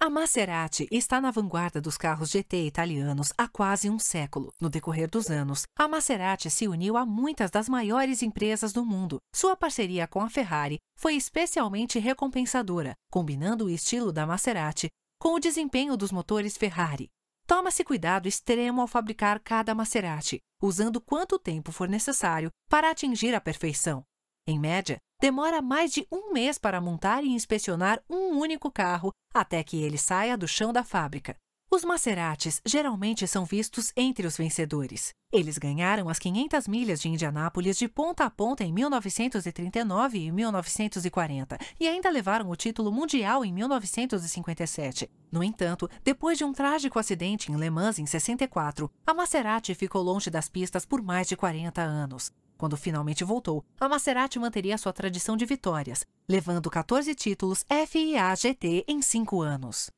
A Maserati está na vanguarda dos carros GT italianos há quase um século. No decorrer dos anos, a Maserati se uniu a muitas das maiores empresas do mundo. Sua parceria com a Ferrari foi especialmente recompensadora, combinando o estilo da Maserati com o desempenho dos motores Ferrari. Toma-se cuidado extremo ao fabricar cada macerate, usando quanto tempo for necessário para atingir a perfeição. Em média, demora mais de um mês para montar e inspecionar um único carro até que ele saia do chão da fábrica. Os Maseratis geralmente são vistos entre os vencedores. Eles ganharam as 500 milhas de Indianápolis de ponta a ponta em 1939 e 1940 e ainda levaram o título mundial em 1957. No entanto, depois de um trágico acidente em Le Mans em 64, a Maserati ficou longe das pistas por mais de 40 anos. Quando finalmente voltou, a Maserati manteria sua tradição de vitórias, levando 14 títulos FIA GT em 5 anos.